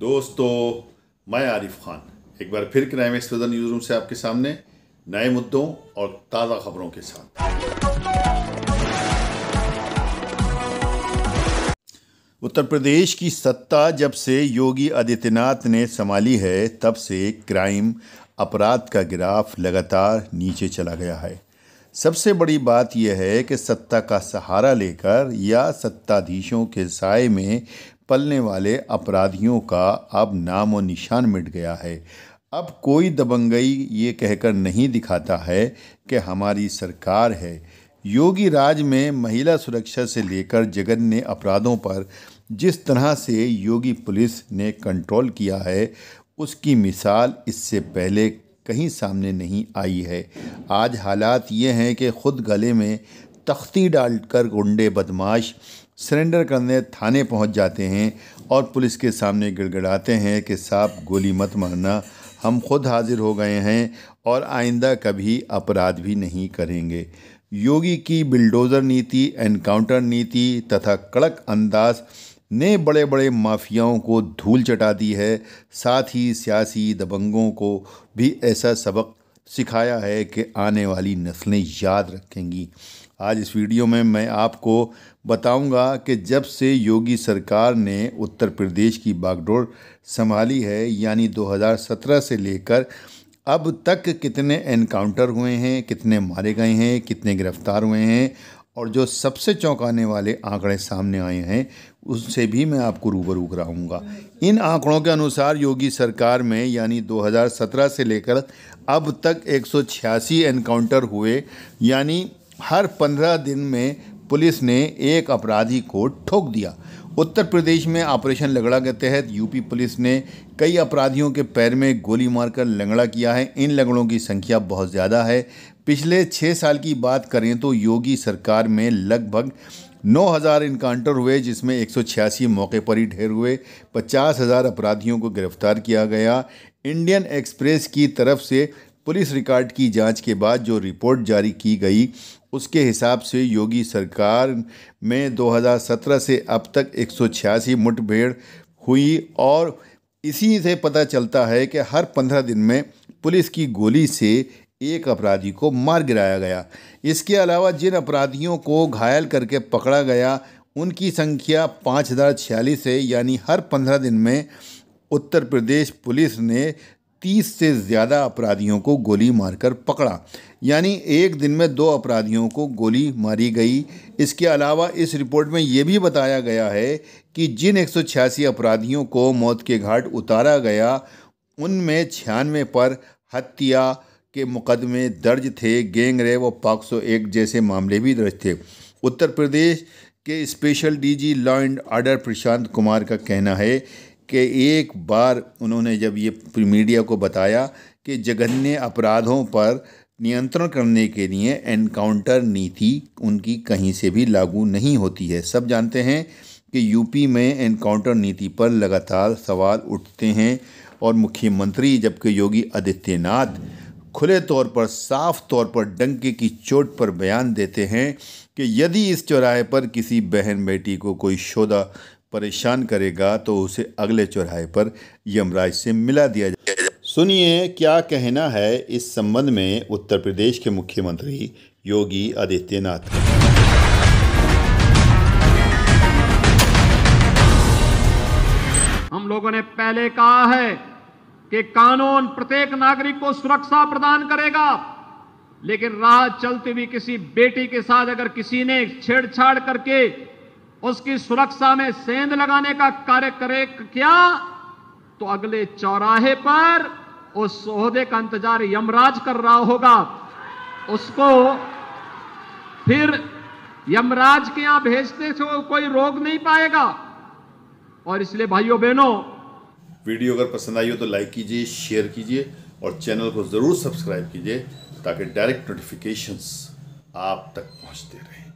दोस्तों मैं आरिफ खान एक बार फिर क्राइम एक्सप्रेजर न्यूज रूम से आपके सामने नए मुद्दों और ताज़ा खबरों के साथ उत्तर प्रदेश की सत्ता जब से योगी आदित्यनाथ ने संभाली है तब से क्राइम अपराध का ग्राफ लगातार नीचे चला गया है सबसे बड़ी बात यह है कि सत्ता का सहारा लेकर या सत्ताधीशों के साय में पलने वाले अपराधियों का अब नाम और निशान मिट गया है अब कोई दबंगई ये कहकर नहीं दिखाता है कि हमारी सरकार है योगी राज में महिला सुरक्षा से लेकर जगन्य अपराधों पर जिस तरह से योगी पुलिस ने कंट्रोल किया है उसकी मिसाल इससे पहले कहीं सामने नहीं आई है आज हालात ये हैं कि खुद गले में तख्ती डालकर गुंडे बदमाश सरेंडर करने थाने पहुंच जाते हैं और पुलिस के सामने गिड़गिड़ाते हैं कि साहब गोली मत मारना हम खुद हाजिर हो गए हैं और आइंदा कभी अपराध भी नहीं करेंगे योगी की बिल्डोज़र नीति एनकाउंटर नीति तथा कड़क अंदाज ने बड़े बड़े माफियाओं को धूल चटा दी है साथ ही सियासी दबंगों को भी ऐसा सबक सिखाया है कि आने वाली नस्लें याद रखेंगी आज इस वीडियो में मैं आपको बताऊंगा कि जब से योगी सरकार ने उत्तर प्रदेश की बागडोर संभाली है यानी 2017 से लेकर अब तक कितने एनकाउंटर हुए हैं कितने मारे गए हैं कितने गिरफ्तार हुए हैं और जो सबसे चौंकाने वाले आंकड़े सामने आए हैं उससे भी मैं आपको रूबरू कराऊंगा इन आंकड़ों के अनुसार योगी सरकार में यानी 2017 से लेकर अब तक एक एनकाउंटर हुए यानी हर पंद्रह दिन में पुलिस ने एक अपराधी को ठोक दिया उत्तर प्रदेश में ऑपरेशन लंगड़ा के तहत यूपी पुलिस ने कई अपराधियों के पैर में गोली मारकर लंगड़ा किया है इन लंगड़ों की संख्या बहुत ज़्यादा है पिछले छः साल की बात करें तो योगी सरकार में लगभग 9000 इनकाउंटर हुए जिसमें एक मौके पर ही ढेर हुए 50000 अपराधियों को गिरफ्तार किया गया इंडियन एक्सप्रेस की तरफ से पुलिस रिकॉर्ड की जांच के बाद जो रिपोर्ट जारी की गई उसके हिसाब से योगी सरकार में 2017 से अब तक एक मुठभेड़ हुई और इसी से पता चलता है कि हर पंद्रह दिन में पुलिस की गोली से एक अपराधी को मार गिराया गया इसके अलावा जिन अपराधियों को घायल करके पकड़ा गया उनकी संख्या पाँच हज़ार छियालीस है यानी हर पंद्रह दिन में उत्तर प्रदेश पुलिस ने तीस से ज़्यादा अपराधियों को गोली मारकर पकड़ा यानी एक दिन में दो अपराधियों को गोली मारी गई इसके अलावा इस रिपोर्ट में ये भी बताया गया है कि जिन एक अपराधियों को मौत के घाट उतारा गया उनमें छियानवे पर हत्या के मुकदमे दर्ज थे गैंग और पाक्सो एक जैसे मामले भी दर्ज थे उत्तर प्रदेश के special DG law and order Prashant Kumar का कहना है कि एक बार उन्होंने जब ये मीडिया को बताया कि जघन्य अपराधों पर नियंत्रण करने के लिए एनकाउंटर नीति उनकी कहीं से भी लागू नहीं होती है सब जानते हैं कि यूपी में एनकाउंटर नीति पर लगातार सवाल उठते हैं और मुख्यमंत्री जबकि योगी आदित्यनाथ खुले तौर पर साफ तौर पर डंके की चोट पर बयान देते हैं कि यदि इस चौराहे पर किसी बहन बेटी को कोई शोधा परेशान करेगा तो उसे अगले चौराहे पर यमराज से मिला दिया जाएगा सुनिए क्या कहना है इस संबंध में उत्तर प्रदेश के मुख्यमंत्री योगी आदित्यनाथ हम लोगों ने पहले कहा है कि कानून प्रत्येक नागरिक को सुरक्षा प्रदान करेगा लेकिन राह चलते हुए किसी बेटी के साथ अगर किसी ने छेड़छाड़ करके उसकी सुरक्षा में सेंध लगाने का कार्य करे क्या तो अगले चौराहे पर उस सोहदे का इंतजार यमराज कर रहा होगा उसको फिर यमराज के यहां भेजने से तो कोई रोक नहीं पाएगा और इसलिए भाइयों बहनों वीडियो अगर पसंद आई हो तो लाइक कीजिए शेयर कीजिए और चैनल को ज़रूर सब्सक्राइब कीजिए ताकि डायरेक्ट नोटिफिकेशंस आप तक पहुंचते रहें